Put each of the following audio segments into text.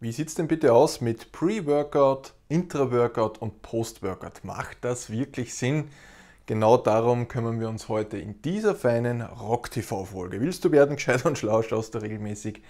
Wie sieht es denn bitte aus mit Pre-Workout, Intra-Workout und Post-Workout? Macht das wirklich Sinn? Genau darum kümmern wir uns heute in dieser feinen Rock-TV-Folge. Willst du werden gescheit und schlau, schaust du regelmäßig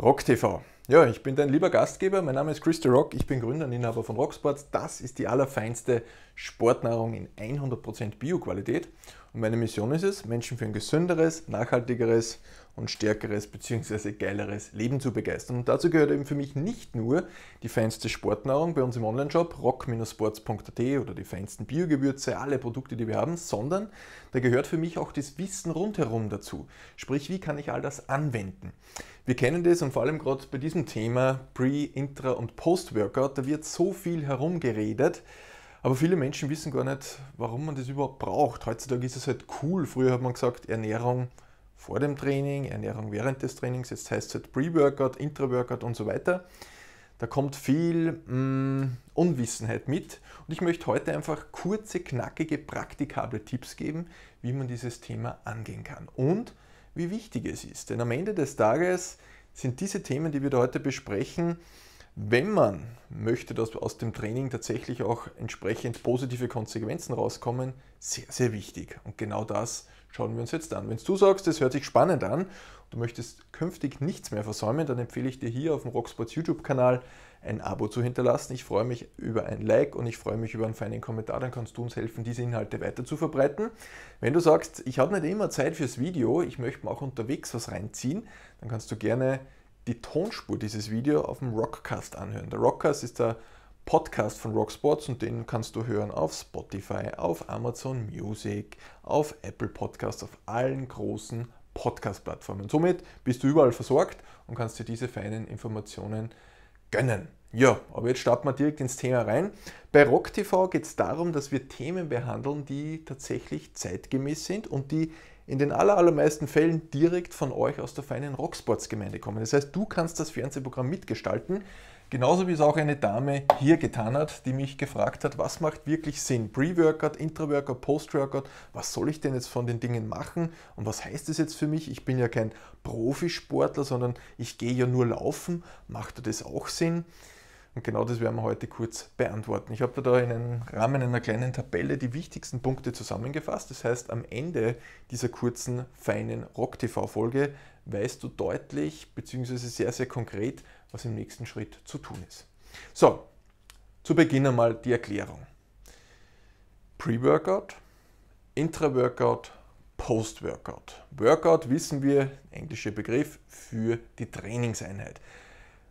Rock-TV. Ja, ich bin dein lieber Gastgeber, mein Name ist Chris The Rock, ich bin Gründer und Inhaber von Rocksports. Das ist die allerfeinste Sportnahrung in 100% Bio-Qualität und meine Mission ist es, Menschen für ein gesünderes, nachhaltigeres und stärkeres bzw. geileres Leben zu begeistern. Und dazu gehört eben für mich nicht nur die feinste Sportnahrung bei uns im Onlineshop rock-sports.at oder die feinsten Biogewürze, alle Produkte, die wir haben, sondern da gehört für mich auch das Wissen rundherum dazu. Sprich, wie kann ich all das anwenden? Wir kennen das und vor allem gerade bei diesem Thema Pre-, Intra- und Post-Workout, da wird so viel herumgeredet aber viele Menschen wissen gar nicht, warum man das überhaupt braucht. Heutzutage ist es halt cool. Früher hat man gesagt, Ernährung vor dem Training, Ernährung während des Trainings, jetzt heißt es halt Pre-Workout, Intra-Workout und so weiter. Da kommt viel mh, mm, Unwissenheit mit und ich möchte heute einfach kurze, knackige, praktikable Tipps geben, wie man dieses Thema angehen kann und wie wichtig es ist. Denn am Ende des Tages sind diese Themen, die wir heute besprechen, wenn man möchte, dass aus dem Training tatsächlich auch entsprechend positive Konsequenzen rauskommen, sehr, sehr wichtig. Und genau das schauen wir uns jetzt an. Wenn du sagst, es hört sich spannend an und du möchtest künftig nichts mehr versäumen, dann empfehle ich dir hier auf dem Rocksports YouTube-Kanal ein Abo zu hinterlassen. Ich freue mich über ein Like und ich freue mich über einen feinen Kommentar, dann kannst du uns helfen, diese Inhalte weiter zu verbreiten. Wenn du sagst, ich habe nicht immer Zeit fürs Video, ich möchte mir auch unterwegs was reinziehen, dann kannst du gerne die Tonspur dieses Videos auf dem Rockcast anhören. Der Rockcast ist der Podcast von Rocksports und den kannst du hören auf Spotify, auf Amazon Music, auf Apple Podcasts, auf allen großen Podcast-Plattformen. Somit bist du überall versorgt und kannst dir diese feinen Informationen gönnen. Ja, aber jetzt starten wir direkt ins Thema rein. Bei Rock TV geht es darum, dass wir Themen behandeln, die tatsächlich zeitgemäß sind und die in den allermeisten Fällen direkt von euch aus der feinen Rocksports-Gemeinde kommen. Das heißt, du kannst das Fernsehprogramm mitgestalten, genauso wie es auch eine Dame hier getan hat, die mich gefragt hat, was macht wirklich Sinn? Pre-Workout, Intra-Workout, Post-Workout, was soll ich denn jetzt von den Dingen machen und was heißt das jetzt für mich? Ich bin ja kein Profisportler, sondern ich gehe ja nur laufen, macht das auch Sinn? Und genau das werden wir heute kurz beantworten. Ich habe da in einem Rahmen einer kleinen Tabelle die wichtigsten Punkte zusammengefasst. Das heißt, am Ende dieser kurzen, feinen Rock-TV-Folge weißt du deutlich bzw. sehr, sehr konkret, was im nächsten Schritt zu tun ist. So, zu Beginn einmal die Erklärung. Pre-Workout, Intra-Workout, Post-Workout. Workout wissen wir, englischer Begriff, für die Trainingseinheit.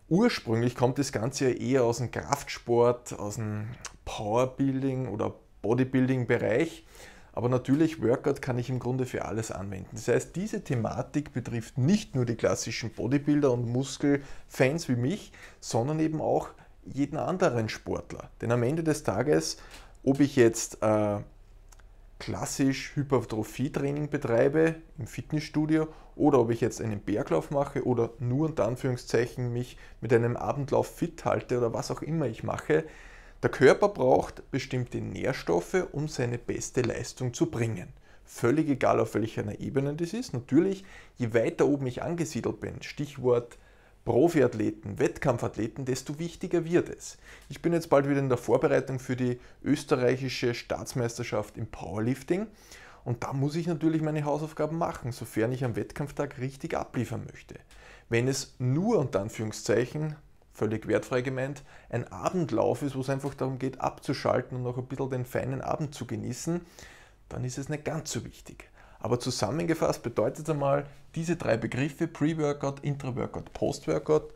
Ursprünglich kommt das Ganze ja eher aus dem Kraftsport, aus dem Powerbuilding oder Bodybuilding-Bereich. Aber natürlich, Workout kann ich im Grunde für alles anwenden. Das heißt, diese Thematik betrifft nicht nur die klassischen Bodybuilder und Muskelfans wie mich, sondern eben auch jeden anderen Sportler. Denn am Ende des Tages, ob ich jetzt äh, klassisch Hypertrophie-Training betreibe im Fitnessstudio oder ob ich jetzt einen Berglauf mache oder nur unter Anführungszeichen mich mit einem Abendlauf fit halte oder was auch immer ich mache, der Körper braucht bestimmte Nährstoffe, um seine beste Leistung zu bringen. Völlig egal, auf welcher Ebene das ist. Natürlich, je weiter oben ich angesiedelt bin, Stichwort Profiathleten, Wettkampfathleten, desto wichtiger wird es. Ich bin jetzt bald wieder in der Vorbereitung für die österreichische Staatsmeisterschaft im Powerlifting und da muss ich natürlich meine Hausaufgaben machen, sofern ich am Wettkampftag richtig abliefern möchte. Wenn es nur unter Anführungszeichen, völlig wertfrei gemeint, ein Abendlauf ist, wo es einfach darum geht, abzuschalten und noch ein bisschen den feinen Abend zu genießen, dann ist es nicht ganz so wichtig. Aber zusammengefasst bedeutet einmal, diese drei Begriffe, Pre-Workout, Intra-Workout, Post-Workout,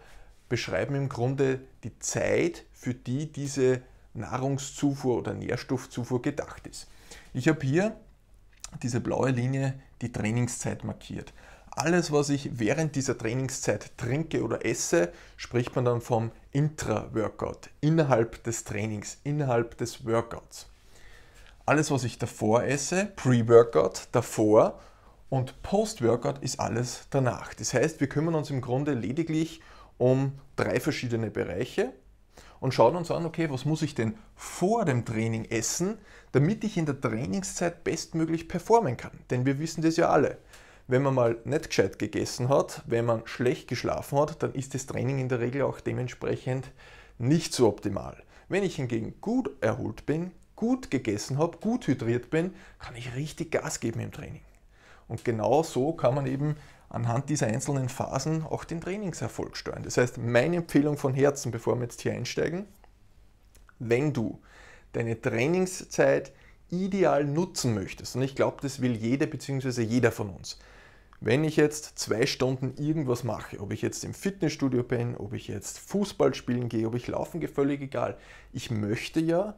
beschreiben im Grunde die Zeit, für die diese Nahrungszufuhr oder Nährstoffzufuhr gedacht ist. Ich habe hier diese blaue Linie die Trainingszeit markiert. Alles, was ich während dieser Trainingszeit trinke oder esse, spricht man dann vom Intra-Workout, innerhalb des Trainings, innerhalb des Workouts. Alles, was ich davor esse, Pre-Workout davor und Post-Workout ist alles danach. Das heißt, wir kümmern uns im Grunde lediglich um drei verschiedene Bereiche und schauen uns an, okay, was muss ich denn vor dem Training essen, damit ich in der Trainingszeit bestmöglich performen kann. Denn wir wissen das ja alle. Wenn man mal nicht gescheit gegessen hat, wenn man schlecht geschlafen hat, dann ist das Training in der Regel auch dementsprechend nicht so optimal. Wenn ich hingegen gut erholt bin, gut gegessen habe, gut hydriert bin, kann ich richtig Gas geben im Training. Und genau so kann man eben anhand dieser einzelnen Phasen auch den Trainingserfolg steuern. Das heißt, meine Empfehlung von Herzen, bevor wir jetzt hier einsteigen, wenn du deine Trainingszeit ideal nutzen möchtest, und ich glaube, das will jede bzw. jeder von uns, wenn ich jetzt zwei Stunden irgendwas mache, ob ich jetzt im Fitnessstudio bin, ob ich jetzt Fußball spielen gehe, ob ich laufen gehe, völlig egal. Ich möchte ja,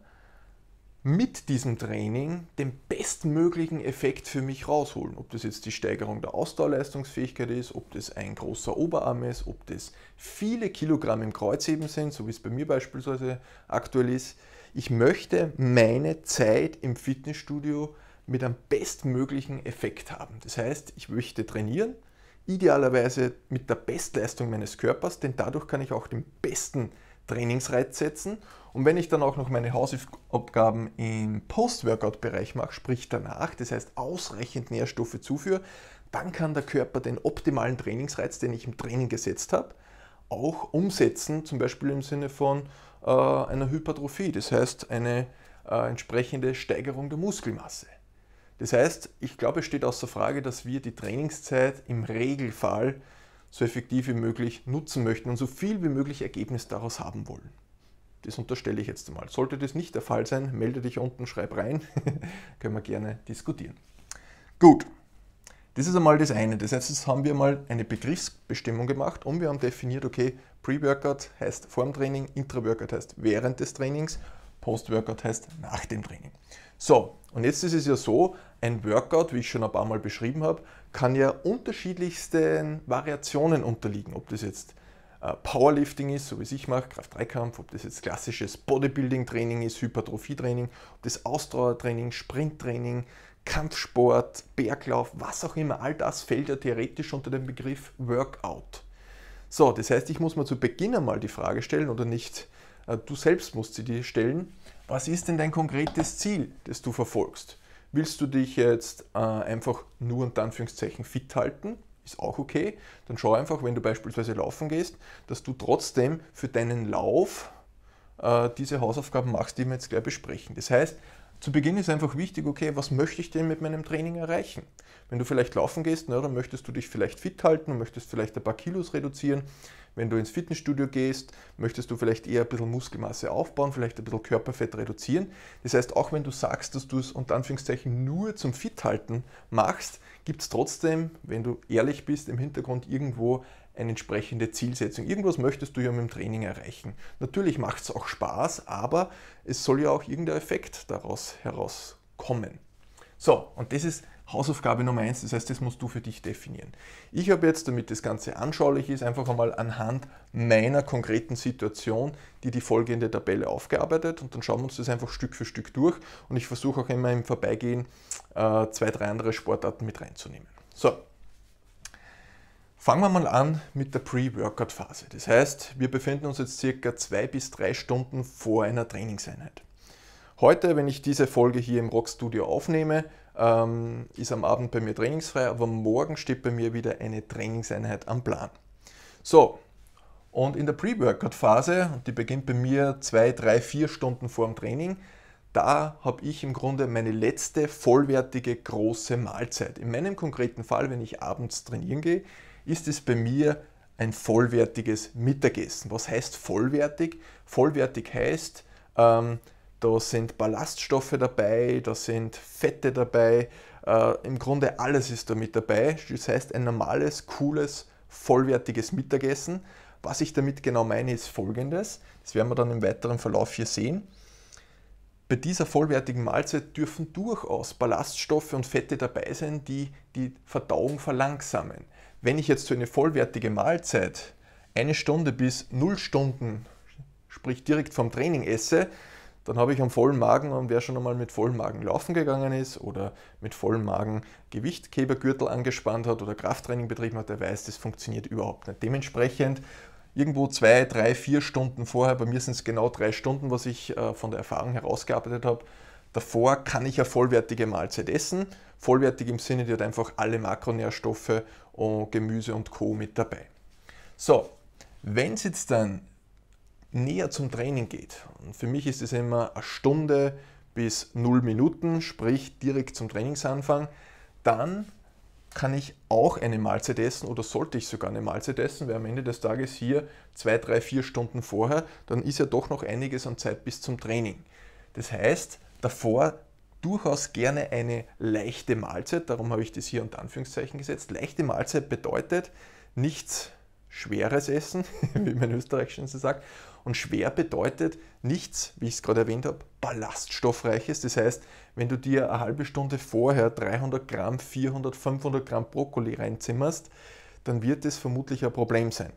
mit diesem Training den bestmöglichen Effekt für mich rausholen. Ob das jetzt die Steigerung der Ausdauerleistungsfähigkeit ist, ob das ein großer Oberarm ist, ob das viele Kilogramm im Kreuzheben sind, so wie es bei mir beispielsweise aktuell ist. Ich möchte meine Zeit im Fitnessstudio mit einem bestmöglichen Effekt haben. Das heißt, ich möchte trainieren, idealerweise mit der Bestleistung meines Körpers, denn dadurch kann ich auch den besten Trainingsreiz setzen und wenn ich dann auch noch meine Hausaufgaben im Post-Workout-Bereich mache, sprich danach, das heißt ausreichend Nährstoffe zuführe, dann kann der Körper den optimalen Trainingsreiz, den ich im Training gesetzt habe, auch umsetzen, zum Beispiel im Sinne von äh, einer Hypertrophie, das heißt eine äh, entsprechende Steigerung der Muskelmasse. Das heißt, ich glaube, es steht außer Frage, dass wir die Trainingszeit im Regelfall so effektiv wie möglich nutzen möchten und so viel wie möglich Ergebnis daraus haben wollen. Das unterstelle ich jetzt einmal. Sollte das nicht der Fall sein, melde dich unten, schreib rein. Können wir gerne diskutieren. Gut, das ist einmal das eine. Das heißt, jetzt haben wir mal eine Begriffsbestimmung gemacht und wir haben definiert, okay, Pre-Workout heißt vorm Training, Intra-Workout heißt während des Trainings, Post-Workout heißt nach dem Training. So, und jetzt ist es ja so, ein Workout, wie ich schon ein paar Mal beschrieben habe, kann ja unterschiedlichsten Variationen unterliegen. Ob das jetzt äh, Powerlifting ist, so wie es ich mache, kraft dreikampf ob das jetzt klassisches Bodybuilding-Training ist, Hypertrophie-Training, ob das Ausdauertraining, Sprinttraining, Kampfsport, Berglauf, was auch immer, all das fällt ja theoretisch unter den Begriff Workout. So, das heißt, ich muss mir zu Beginn einmal die Frage stellen oder nicht, äh, du selbst musst sie dir stellen, was ist denn dein konkretes Ziel, das du verfolgst? Willst du dich jetzt äh, einfach nur unter Anführungszeichen fit halten? ist auch okay. Dann schau einfach, wenn du beispielsweise laufen gehst, dass du trotzdem für deinen Lauf äh, diese Hausaufgaben machst, die wir jetzt gleich besprechen. Das heißt, zu Beginn ist einfach wichtig, okay, was möchte ich denn mit meinem Training erreichen? Wenn du vielleicht laufen gehst, na, dann möchtest du dich vielleicht fit halten und möchtest vielleicht ein paar Kilos reduzieren. Wenn du ins Fitnessstudio gehst, möchtest du vielleicht eher ein bisschen Muskelmasse aufbauen, vielleicht ein bisschen Körperfett reduzieren. Das heißt, auch wenn du sagst, dass du es unter Anführungszeichen nur zum Fit halten machst, gibt es trotzdem, wenn du ehrlich bist, im Hintergrund irgendwo eine entsprechende Zielsetzung. Irgendwas möchtest du ja mit dem Training erreichen. Natürlich macht es auch Spaß, aber es soll ja auch irgendein Effekt daraus herauskommen. So, und das ist Hausaufgabe Nummer eins. das heißt, das musst du für dich definieren. Ich habe jetzt, damit das Ganze anschaulich ist, einfach einmal anhand meiner konkreten Situation die die folgende Tabelle aufgearbeitet und dann schauen wir uns das einfach Stück für Stück durch und ich versuche auch immer im Vorbeigehen äh, zwei, drei andere Sportarten mit reinzunehmen. So, Fangen wir mal an mit der Pre-Workout-Phase. Das heißt, wir befinden uns jetzt circa zwei bis drei Stunden vor einer Trainingseinheit. Heute, wenn ich diese Folge hier im Rockstudio aufnehme, ähm, ist am Abend bei mir trainingsfrei, aber morgen steht bei mir wieder eine Trainingseinheit am Plan. So, und in der Pre-Workout-Phase, die beginnt bei mir zwei, drei, vier Stunden vor dem Training, da habe ich im Grunde meine letzte vollwertige große Mahlzeit. In meinem konkreten Fall, wenn ich abends trainieren gehe, ist es bei mir ein vollwertiges Mittagessen. Was heißt vollwertig? Vollwertig heißt, ähm, da sind Ballaststoffe dabei, da sind Fette dabei, äh, im Grunde alles ist da mit dabei. Das heißt ein normales, cooles, vollwertiges Mittagessen. Was ich damit genau meine, ist folgendes. Das werden wir dann im weiteren Verlauf hier sehen. Bei dieser vollwertigen Mahlzeit dürfen durchaus Ballaststoffe und Fette dabei sein, die die Verdauung verlangsamen. Wenn ich jetzt so eine vollwertige Mahlzeit eine Stunde bis null Stunden, sprich direkt vom Training esse, dann habe ich am vollen Magen und wer schon einmal mit vollem Magen laufen gegangen ist oder mit vollem Magen Gewichtkebergürtel angespannt hat oder Krafttraining betrieben hat, der weiß, das funktioniert überhaupt nicht. Dementsprechend irgendwo zwei, drei, vier Stunden vorher, bei mir sind es genau drei Stunden, was ich äh, von der Erfahrung herausgearbeitet habe, davor kann ich eine vollwertige Mahlzeit essen. Vollwertig im Sinne, die hat einfach alle Makronährstoffe, und Gemüse und Co. mit dabei. So, wenn es jetzt dann näher zum Training geht, und für mich ist es immer eine Stunde bis null Minuten, sprich direkt zum Trainingsanfang, dann kann ich auch eine Mahlzeit essen oder sollte ich sogar eine Mahlzeit essen, weil am Ende des Tages hier zwei, drei, vier Stunden vorher, dann ist ja doch noch einiges an Zeit bis zum Training. Das heißt, davor durchaus gerne eine leichte Mahlzeit, darum habe ich das hier unter Anführungszeichen gesetzt. Leichte Mahlzeit bedeutet nichts schweres Essen, wie man in Österreich schon so sagt. Und schwer bedeutet nichts, wie ich es gerade erwähnt habe, ballaststoffreiches. Das heißt, wenn du dir eine halbe Stunde vorher 300 Gramm, 400, 500 Gramm Brokkoli reinzimmerst, dann wird das vermutlich ein Problem sein.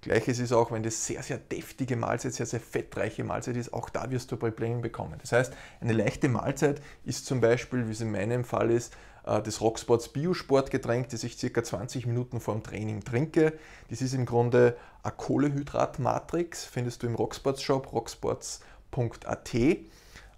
Gleiches ist auch, wenn das sehr, sehr deftige Mahlzeit, sehr, sehr fettreiche Mahlzeit ist, auch da wirst du Probleme bekommen. Das heißt, eine leichte Mahlzeit ist zum Beispiel, wie es in meinem Fall ist, äh, des Rocksports Biosportgetränk, das ich circa 20 Minuten vor dem Training trinke. Das ist im Grunde eine Kohlehydratmatrix, findest du im Rocksports Shop, rocksports.at.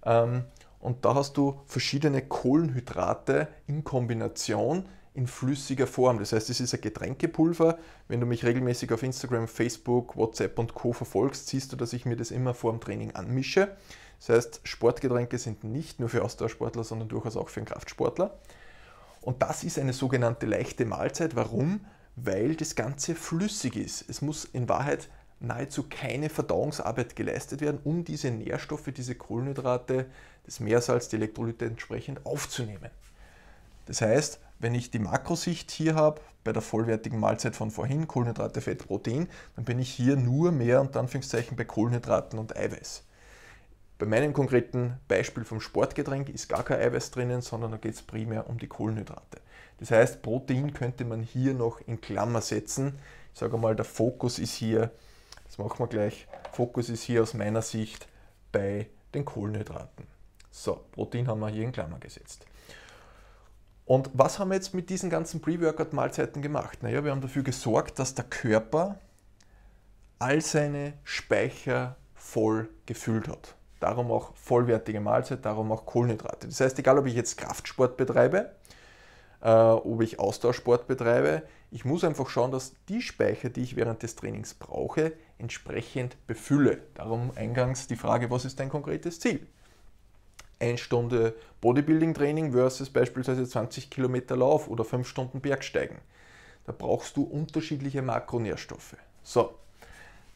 Ähm, und da hast du verschiedene Kohlenhydrate in Kombination in flüssiger Form. Das heißt, es ist ein Getränkepulver. Wenn du mich regelmäßig auf Instagram, Facebook, WhatsApp und Co. verfolgst, siehst du, dass ich mir das immer vor dem Training anmische. Das heißt, Sportgetränke sind nicht nur für Ausdauersportler, sondern durchaus auch für einen Kraftsportler. Und das ist eine sogenannte leichte Mahlzeit. Warum? Weil das Ganze flüssig ist. Es muss in Wahrheit nahezu keine Verdauungsarbeit geleistet werden, um diese Nährstoffe, diese Kohlenhydrate, das Meersalz, die Elektrolyte entsprechend aufzunehmen. Das heißt, wenn ich die Makrosicht hier habe, bei der vollwertigen Mahlzeit von vorhin, Kohlenhydrate, Fett, Protein, dann bin ich hier nur mehr unter Anführungszeichen bei Kohlenhydraten und Eiweiß. Bei meinem konkreten Beispiel vom Sportgetränk ist gar kein Eiweiß drinnen, sondern da geht es primär um die Kohlenhydrate. Das heißt, Protein könnte man hier noch in Klammer setzen. Ich sage mal, der Fokus ist hier, das machen wir gleich, Fokus ist hier aus meiner Sicht bei den Kohlenhydraten. So, Protein haben wir hier in Klammer gesetzt. Und was haben wir jetzt mit diesen ganzen Pre-Workout-Mahlzeiten gemacht? Naja, wir haben dafür gesorgt, dass der Körper all seine Speicher voll gefüllt hat darum auch vollwertige Mahlzeit, darum auch Kohlenhydrate. Das heißt, egal ob ich jetzt Kraftsport betreibe, äh, ob ich Ausdauersport betreibe, ich muss einfach schauen, dass die Speicher, die ich während des Trainings brauche, entsprechend befülle. Darum eingangs die Frage, was ist dein konkretes Ziel? Eine Stunde Bodybuilding-Training versus beispielsweise 20 Kilometer Lauf oder 5 Stunden Bergsteigen. Da brauchst du unterschiedliche Makronährstoffe. So,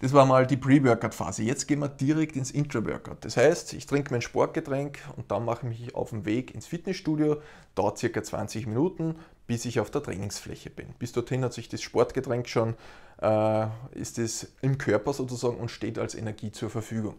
das war mal die Pre-Workout-Phase. Jetzt gehen wir direkt ins Intra-Workout. Das heißt, ich trinke mein Sportgetränk und dann mache ich mich auf den Weg ins Fitnessstudio. Dauert circa 20 Minuten, bis ich auf der Trainingsfläche bin. Bis dorthin hat sich das Sportgetränk schon, äh, ist es im Körper sozusagen und steht als Energie zur Verfügung.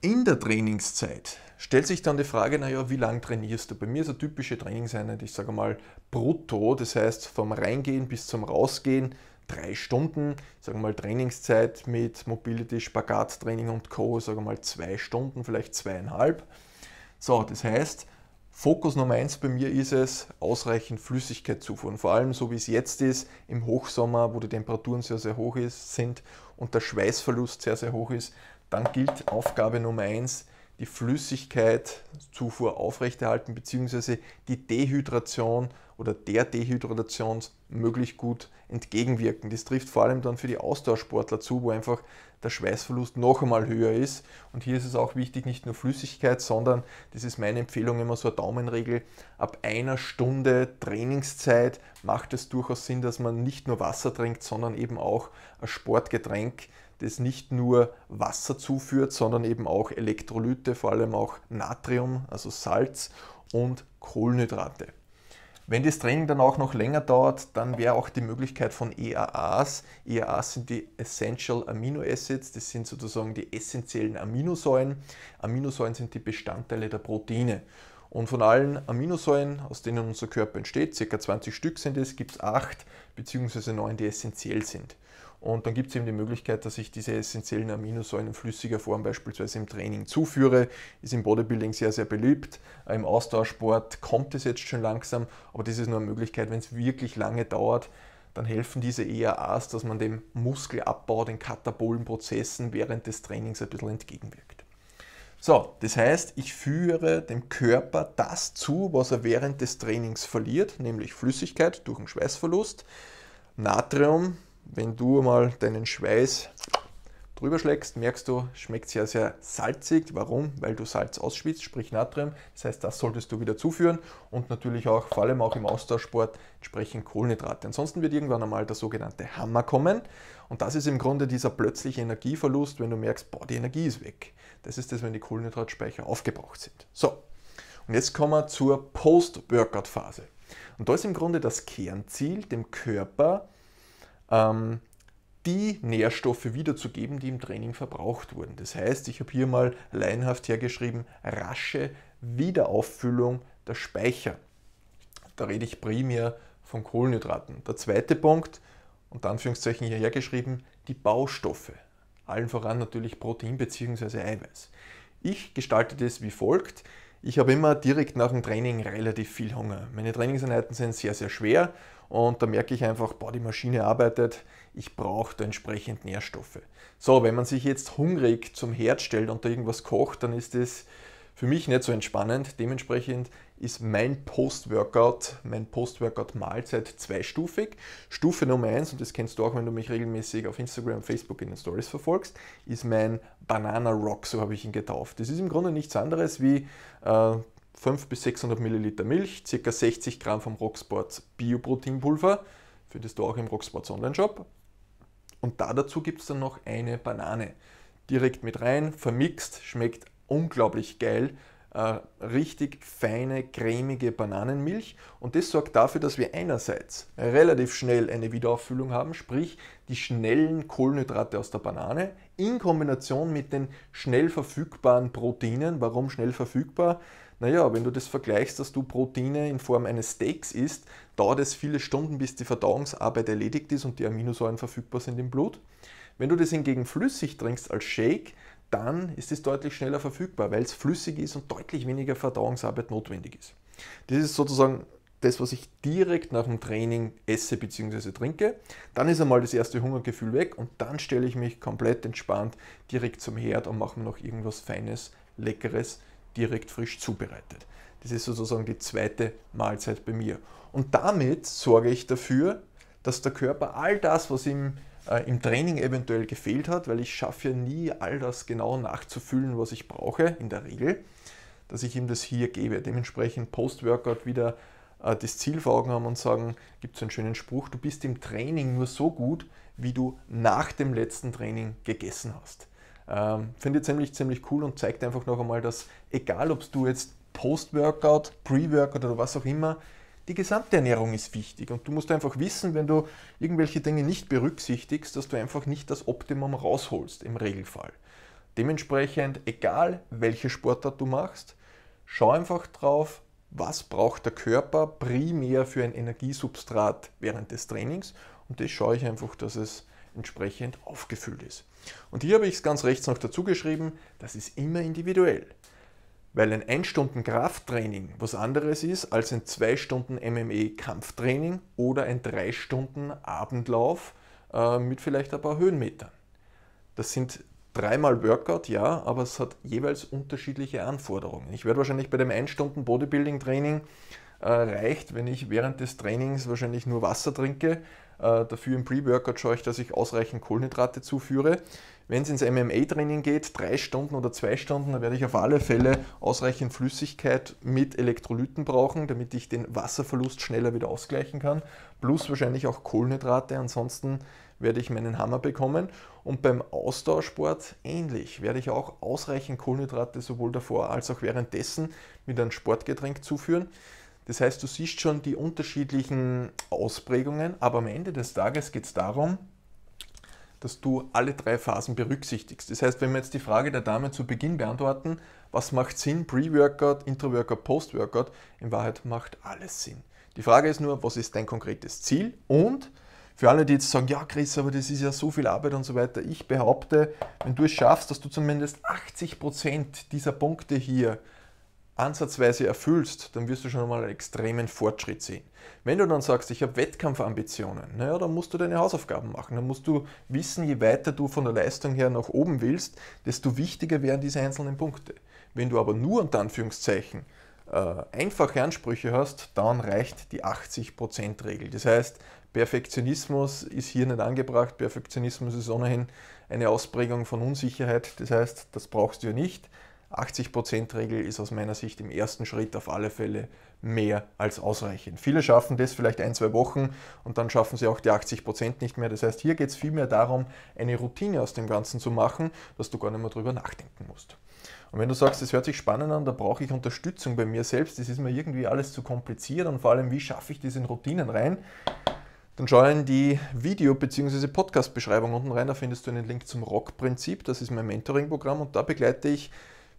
In der Trainingszeit stellt sich dann die Frage, naja, wie lange trainierst du? Bei mir ist eine typische Trainingseinheit, ich sage mal brutto, das heißt vom Reingehen bis zum Rausgehen drei Stunden, sagen wir mal Trainingszeit mit Mobility, Spagat, Training und Co., sagen wir mal zwei Stunden, vielleicht zweieinhalb. So, das heißt, Fokus Nummer eins bei mir ist es, ausreichend Flüssigkeit zufuhren. Vor allem so wie es jetzt ist, im Hochsommer, wo die Temperaturen sehr, sehr hoch ist, sind und der Schweißverlust sehr, sehr hoch ist, dann gilt Aufgabe Nummer eins, die Flüssigkeit Flüssigkeitzufuhr aufrechterhalten bzw. die Dehydration oder der Dehydratation möglichst gut entgegenwirken. Das trifft vor allem dann für die Ausdauersportler zu, wo einfach der Schweißverlust noch einmal höher ist. Und hier ist es auch wichtig, nicht nur Flüssigkeit, sondern, das ist meine Empfehlung immer so eine Daumenregel, ab einer Stunde Trainingszeit macht es durchaus Sinn, dass man nicht nur Wasser trinkt, sondern eben auch ein Sportgetränk, das nicht nur Wasser zuführt, sondern eben auch Elektrolyte, vor allem auch Natrium, also Salz und Kohlenhydrate. Wenn das Training dann auch noch länger dauert, dann wäre auch die Möglichkeit von EAAs. EAAs sind die Essential Amino Acids, das sind sozusagen die essentiellen Aminosäuren. Aminosäuren sind die Bestandteile der Proteine. Und von allen Aminosäuren, aus denen unser Körper entsteht, ca. 20 Stück sind es, gibt es 8 bzw. 9, die essentiell sind. Und dann gibt es eben die Möglichkeit, dass ich diese essentiellen Aminosäuren in flüssiger Form beispielsweise im Training zuführe. Ist im Bodybuilding sehr, sehr beliebt. Äh, Im Ausdauersport kommt es jetzt schon langsam, aber das ist nur eine Möglichkeit, wenn es wirklich lange dauert, dann helfen diese ERAs, dass man dem Muskelabbau, den katabolen Prozessen während des Trainings ein bisschen entgegenwirkt. So, das heißt, ich führe dem Körper das zu, was er während des Trainings verliert, nämlich Flüssigkeit durch den Schweißverlust, Natrium wenn du mal deinen Schweiß drüber schlägst, merkst du, schmeckt sehr, sehr salzig. Warum? Weil du Salz ausschwitzt, sprich Natrium. Das heißt, das solltest du wieder zuführen und natürlich auch, vor allem auch im Austauschsport, entsprechend Kohlenhydrate. Ansonsten wird irgendwann einmal der sogenannte Hammer kommen und das ist im Grunde dieser plötzliche Energieverlust, wenn du merkst, boah, die Energie ist weg. Das ist das, wenn die Kohlenhydratspeicher aufgebraucht sind. So, und jetzt kommen wir zur Post-Workout-Phase. Und da ist im Grunde das Kernziel, dem Körper ähm, die Nährstoffe wiederzugeben, die im Training verbraucht wurden. Das heißt, ich habe hier mal leinhaft hergeschrieben, rasche Wiederauffüllung der Speicher. Da rede ich primär von Kohlenhydraten. Der zweite Punkt, unter Anführungszeichen hierher geschrieben, die Baustoffe. Allen voran natürlich Protein bzw. Eiweiß. Ich gestalte das wie folgt. Ich habe immer direkt nach dem Training relativ viel Hunger. Meine Trainingseinheiten sind sehr, sehr schwer und da merke ich einfach, boah, die Maschine arbeitet, ich brauche da entsprechend Nährstoffe. So, wenn man sich jetzt hungrig zum Herd stellt und da irgendwas kocht, dann ist das für mich nicht so entspannend. Dementsprechend ist mein Post-Workout, mein Post-Workout-Mahlzeit zweistufig. Stufe Nummer eins und das kennst du auch, wenn du mich regelmäßig auf Instagram, Facebook in den Stories verfolgst, ist mein Banana Rock, so habe ich ihn getauft. Das ist im Grunde nichts anderes wie äh, 500 bis 600 Milliliter Milch, ca. 60 Gramm vom Rocksports Bioproteinpulver, findest du auch im Rocksports Online-Shop. Und da dazu gibt es dann noch eine Banane. Direkt mit rein, vermixt, schmeckt unglaublich geil, äh, richtig feine, cremige Bananenmilch und das sorgt dafür, dass wir einerseits relativ schnell eine Wiederauffüllung haben, sprich die schnellen Kohlenhydrate aus der Banane in Kombination mit den schnell verfügbaren Proteinen. Warum schnell verfügbar? Naja, wenn du das vergleichst, dass du Proteine in Form eines Steaks isst, dauert es viele Stunden, bis die Verdauungsarbeit erledigt ist und die Aminosäuren verfügbar sind im Blut. Wenn du das hingegen flüssig trinkst als Shake, dann ist es deutlich schneller verfügbar, weil es flüssig ist und deutlich weniger Verdauungsarbeit notwendig ist. Das ist sozusagen das, was ich direkt nach dem Training esse bzw. trinke. Dann ist einmal das erste Hungergefühl weg und dann stelle ich mich komplett entspannt direkt zum Herd und mache mir noch irgendwas Feines, Leckeres, direkt frisch zubereitet. Das ist sozusagen die zweite Mahlzeit bei mir. Und damit sorge ich dafür, dass der Körper all das, was ihm äh, im Training eventuell gefehlt hat, weil ich schaffe ja nie all das genau nachzufüllen, was ich brauche, in der Regel, dass ich ihm das hier gebe. Dementsprechend Post-Workout wieder äh, das Ziel vor Augen haben und sagen, gibt es einen schönen Spruch, du bist im Training nur so gut, wie du nach dem letzten Training gegessen hast. Ähm, Finde ich ziemlich, ziemlich cool und zeigt einfach noch einmal, dass egal ob du jetzt Post-Workout, Pre-Workout oder was auch immer, die gesamte Ernährung ist wichtig und du musst einfach wissen, wenn du irgendwelche Dinge nicht berücksichtigst, dass du einfach nicht das Optimum rausholst im Regelfall. Dementsprechend, egal welche Sportart du machst, schau einfach drauf, was braucht der Körper primär für ein Energiesubstrat während des Trainings und das schaue ich einfach, dass es entsprechend aufgefüllt ist. Und hier habe ich es ganz rechts noch dazu geschrieben, das ist immer individuell. Weil ein 1 Stunden Krafttraining was anderes ist als ein 2 Stunden MME Kampftraining oder ein 3 Stunden Abendlauf äh, mit vielleicht ein paar Höhenmetern. Das sind dreimal Workout, ja, aber es hat jeweils unterschiedliche Anforderungen. Ich werde wahrscheinlich bei dem 1 Stunden Bodybuilding Training äh, reicht, wenn ich während des Trainings wahrscheinlich nur Wasser trinke. Äh, dafür im Pre-Workout schaue ich, dass ich ausreichend Kohlenhydrate zuführe wenn es ins MMA-Training geht, drei Stunden oder zwei Stunden, dann werde ich auf alle Fälle ausreichend Flüssigkeit mit Elektrolyten brauchen, damit ich den Wasserverlust schneller wieder ausgleichen kann. Plus wahrscheinlich auch Kohlenhydrate, ansonsten werde ich meinen Hammer bekommen. Und beim Ausdauersport ähnlich, werde ich auch ausreichend Kohlenhydrate sowohl davor als auch währenddessen mit einem Sportgetränk zuführen. Das heißt, du siehst schon die unterschiedlichen Ausprägungen, aber am Ende des Tages geht es darum, dass du alle drei Phasen berücksichtigst. Das heißt, wenn wir jetzt die Frage der Dame zu Beginn beantworten, was macht Sinn, Pre-Workout, intro workout Post-Workout, in Wahrheit macht alles Sinn. Die Frage ist nur, was ist dein konkretes Ziel? Und für alle, die jetzt sagen, ja Chris, aber das ist ja so viel Arbeit und so weiter, ich behaupte, wenn du es schaffst, dass du zumindest 80% Prozent dieser Punkte hier ansatzweise erfüllst, dann wirst du schon einmal einen extremen Fortschritt sehen. Wenn du dann sagst, ich habe Wettkampfambitionen, naja, dann musst du deine Hausaufgaben machen. Dann musst du wissen, je weiter du von der Leistung her nach oben willst, desto wichtiger werden diese einzelnen Punkte. Wenn du aber nur unter Anführungszeichen äh, einfache Ansprüche hast, dann reicht die 80%-Regel. Das heißt, Perfektionismus ist hier nicht angebracht. Perfektionismus ist ohnehin eine Ausprägung von Unsicherheit. Das heißt, das brauchst du ja nicht. 80%-Regel ist aus meiner Sicht im ersten Schritt auf alle Fälle mehr als ausreichend. Viele schaffen das vielleicht ein, zwei Wochen und dann schaffen sie auch die 80% nicht mehr. Das heißt, hier geht es vielmehr darum, eine Routine aus dem Ganzen zu machen, dass du gar nicht mehr drüber nachdenken musst. Und wenn du sagst, das hört sich spannend an, da brauche ich Unterstützung bei mir selbst, das ist mir irgendwie alles zu kompliziert und vor allem, wie schaffe ich das in Routinen rein? dann schau in die Video- bzw. Podcast-Beschreibung unten rein. Da findest du einen Link zum Rock-Prinzip. Das ist mein Mentoring-Programm und da begleite ich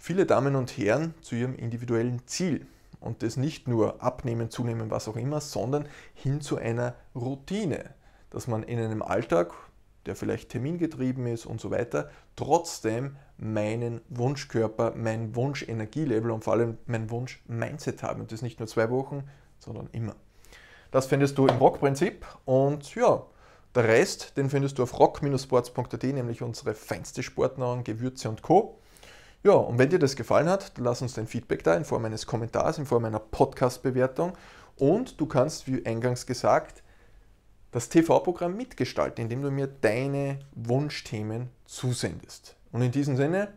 viele Damen und Herren zu ihrem individuellen Ziel. Und das nicht nur abnehmen, zunehmen, was auch immer, sondern hin zu einer Routine, dass man in einem Alltag, der vielleicht termingetrieben ist und so weiter, trotzdem meinen Wunschkörper, mein Wunsch-Energielevel und vor allem mein Wunsch-Mindset haben. Und das nicht nur zwei Wochen, sondern immer. Das findest du im Rock-Prinzip und ja, der Rest, den findest du auf rock-sports.at, nämlich unsere feinste Sportnahrung, Gewürze und Co. Ja, und wenn dir das gefallen hat, dann lass uns dein Feedback da in Form eines Kommentars, in Form einer Podcast-Bewertung. Und du kannst, wie eingangs gesagt, das TV-Programm mitgestalten, indem du mir deine Wunschthemen zusendest. Und in diesem Sinne,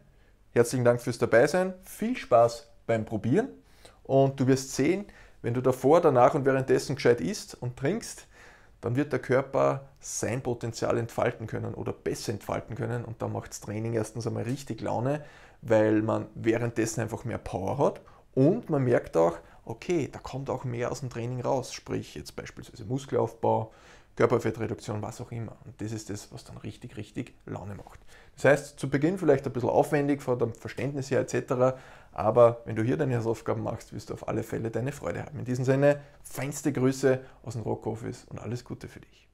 herzlichen Dank fürs Dabeisein, viel Spaß beim Probieren und du wirst sehen, wenn du davor, danach und währenddessen gescheit isst und trinkst, dann wird der Körper sein Potenzial entfalten können oder besser entfalten können und dann macht das Training erstens einmal richtig Laune weil man währenddessen einfach mehr Power hat und man merkt auch, okay, da kommt auch mehr aus dem Training raus, sprich jetzt beispielsweise Muskelaufbau, Körperfettreduktion, was auch immer. Und das ist das, was dann richtig, richtig Laune macht. Das heißt, zu Beginn vielleicht ein bisschen aufwendig vor dem Verständnis her etc., aber wenn du hier deine Hausaufgaben machst, wirst du auf alle Fälle deine Freude haben. In diesem Sinne, feinste Grüße aus dem Rockoffice und alles Gute für dich.